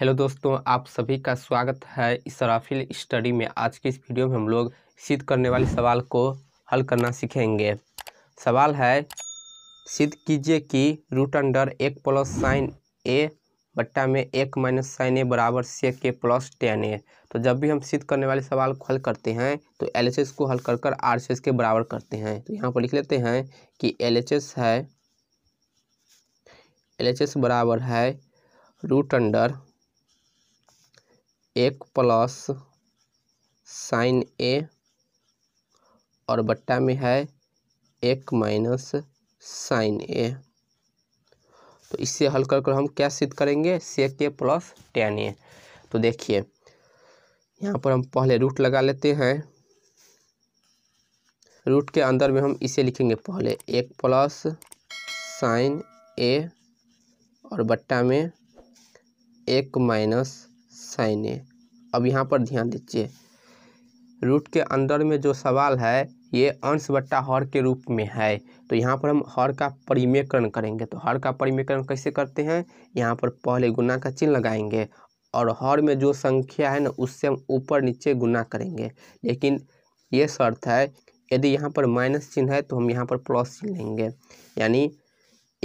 hello दोस्तों आप सभी का स्वागत है इसराफिल स्टडी में आज की इस वीडियो में हम लोग सिद्ध करने वाले सवाल को हल करना सीखेंगे सवाल है सिद्ध कीजिए कि रूट अंडर एक प्लस साइन ए बट्टा में एक माइनस साइन ए बराबर से के प्लस टेन ए तो जब भी हम सिद्ध करने वाले सवाल को हल करते हैं तो एल को हल कर कर आर के बराबर करते हैं तो यहाँ पर लिख लेते हैं कि एल है एल बराबर है रूट अंडर एक प्लस साइन ए और बट्टा में है एक माइनस साइन ए तो इससे हल कर कर हम क्या सिद्ध करेंगे सेक ए प्लस टेन ए तो देखिए यहाँ पर हम पहले रूट लगा लेते हैं रूट के अंदर में हम इसे लिखेंगे पहले एक प्लस साइन ए और बट्टा में एक माइनस साइन ए अब यहाँ पर ध्यान दीजिए रूट के अंदर में जो सवाल है ये अंश बट्टा हर के रूप में है तो यहाँ पर हम हर का परिमेकरण करेंगे तो हर का परिमेकरण कैसे करते हैं यहाँ पर पहले गुना का चिन्ह लगाएंगे और हर में जो संख्या है ना उससे हम ऊपर नीचे गुना करेंगे लेकिन ये शर्त है यदि यहाँ पर माइनस चिन्ह है तो हम यहाँ पर प्लस चिन्ह लेंगे यानी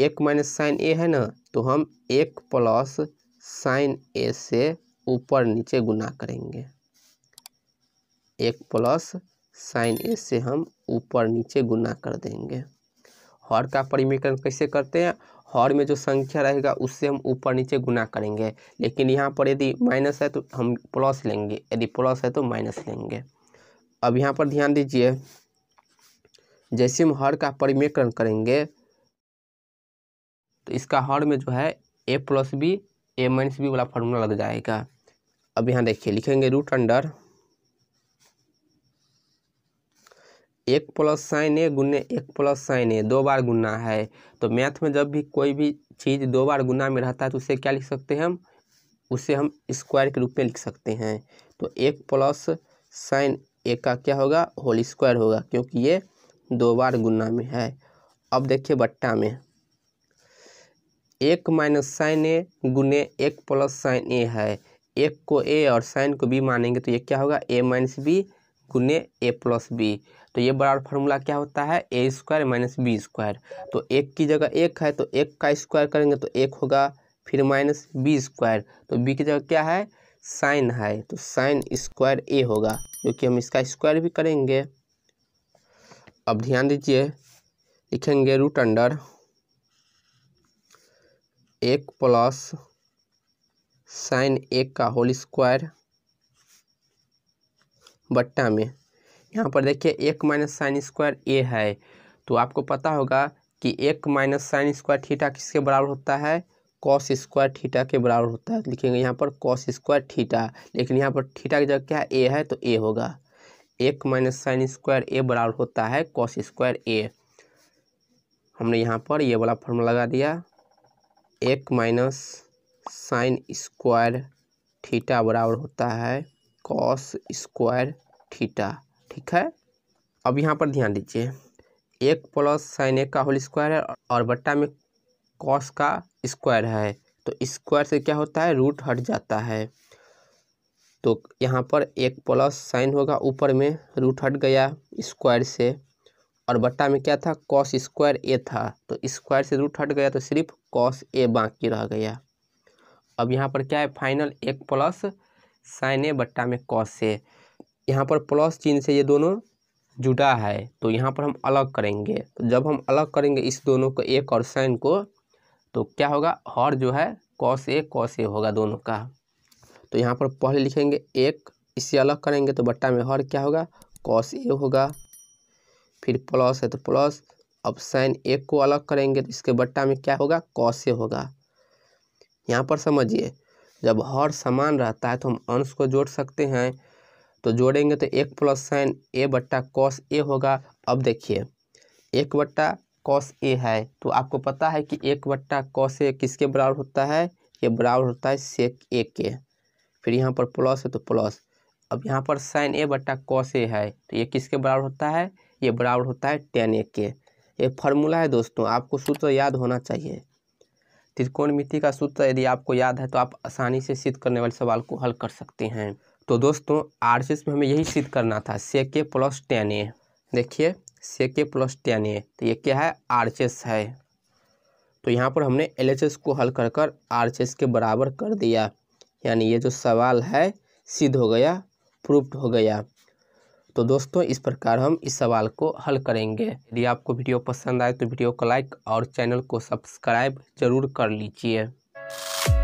एक माइनस साइन ए है ना तो हम एक प्लस साइन ए से ऊपर नीचे गुना करेंगे एक प्लस साइन ए से हम ऊपर नीचे गुना कर देंगे हर का परिमीकरण कैसे करते हैं हर में जो संख्या रहेगा उससे हम ऊपर नीचे गुना करेंगे लेकिन यहाँ पर यदि माइनस है तो हम प्लस लेंगे यदि प्लस है तो माइनस लेंगे अब यहाँ पर ध्यान दीजिए जैसे हम हर का परिमीकरण करेंगे तो इसका हर में जो है A plus B A minus B वाला फार्मूला लग जाएगा अब यहाँ देखिए लिखेंगे रूट अंडर एक प्लस साइन ए गुने एक प्लस साइन ए दो बार गुना है तो मैथ में जब भी कोई भी चीज़ दो बार गुना में रहता है तो उसे क्या लिख सकते हैं हम उसे हम स्क्वायर के रूप में लिख सकते हैं तो एक प्लस साइन ए का क्या होगा होल स्क्वायर होगा क्योंकि ये दो बार गुना में है अब देखिए बट्टा में एक माइनस साइन ए गुने एक प्लस साइन ए है एक को ए और साइन को बी मानेंगे तो ये क्या होगा ए माइनस बी गुने ए प्लस बी तो ये बराबर फार्मूला क्या होता है A square minus B square तो एक की जगह एक है तो एक का स्क्वायर करेंगे तो एक होगा फिर माइनस बी स्क्वायर तो बी की जगह क्या है साइन है तो साइन स्क्वायर ए होगा क्योंकि हम इसका स्क्वायर भी करेंगे अब ध्यान दीजिए लिखेंगे रूट अंडर एक प्लस साइन एक का होल स्क्वायर बट्टा में यहाँ पर देखिए एक माइनस साइन स्क्वायर ए है तो आपको पता होगा कि एक माइनस साइन स्क्वायर थीटा किसके बराबर होता है कॉस स्क्वायर थीटा के बराबर होता है लिखेंगे यहाँ पर कॉस स्क्वायर थीटा लेकिन यहाँ पर थीटा की जगह क्या ए है तो ए होगा एक माइनस साइन स्क्वायर ए बराबर होता है कॉस स्क्वायर ए हमने यहाँ पर ये वाला फॉर्मूला लगा दिया एक माइनस साइन स्क्वायर थीटा बराबर होता है कॉस स्क्वायर थीटा ठीक है अब यहाँ पर ध्यान दीजिए एक प्लस साइन एक का होल स्क्वायर है और बट्टा में कॉस का स्क्वायर है तो स्क्वायर से क्या होता है रूट हट जाता है तो यहाँ पर एक प्लस साइन होगा ऊपर में रूट हट गया स्क्वायर से और बट्टा में क्या था कॉस स्क्वायर ए था तो स्क्वायर से रूट हट गया तो सिर्फ कॉस ए बाकी रह गया अब यहाँ पर क्या है फाइनल एक प्लस साइन ए बट्टा में कॉस ए यहाँ पर प्लस चिन्ह से ये दोनों जुड़ा है तो यहाँ पर हम अलग करेंगे तो जब हम अलग करेंगे इस दोनों को एक और साइन को तो क्या होगा हर जो है कॉस ए कॉस ए होगा दोनों का तो यहाँ पर पहले लिखेंगे एक इससे अलग करेंगे तो बट्टा में हर क्या होगा कॉस ए होगा फिर प्लस है तो प्लस अब साइन एक को अलग करेंगे तो इसके बट्टा में क्या होगा ए होगा यहाँ पर समझिए जब हर समान रहता है तो हम अंश को जोड़ सकते हैं तो जोड़ेंगे तो एक प्लस साइन ए बट्टा कॉस ए होगा अब देखिए एक बट्टा कॉस ए है तो आपको पता है कि एक बट्टा कॉस ए किसके बराबर होता है ये बराबर होता है सेक ए के फिर यहाँ पर प्लस है तो प्लस अब यहाँ पर साइन ए बट्टा कॉस ए है तो ये किसके बराबर होता है ये बराबर होता है टेन ए के ये फार्मूला है दोस्तों आपको सूत्र याद होना चाहिए मिति का सूत्र यदि आपको याद है तो आप आसानी से सिद्ध करने वाले सवाल को हल कर सकते हैं तो दोस्तों आर में हमें यही सिद्ध करना था से के प्लस टेन ए देखिए से के प्लस टेन ए तो ये क्या है आर है तो यहाँ पर हमने एल को हल कर कर आर के बराबर कर दिया यानी ये जो सवाल है सिद्ध हो गया प्रूफ हो गया तो दोस्तों इस प्रकार हम इस सवाल को हल करेंगे यदि आपको वीडियो पसंद आए तो वीडियो को लाइक और चैनल को सब्सक्राइब जरूर कर लीजिए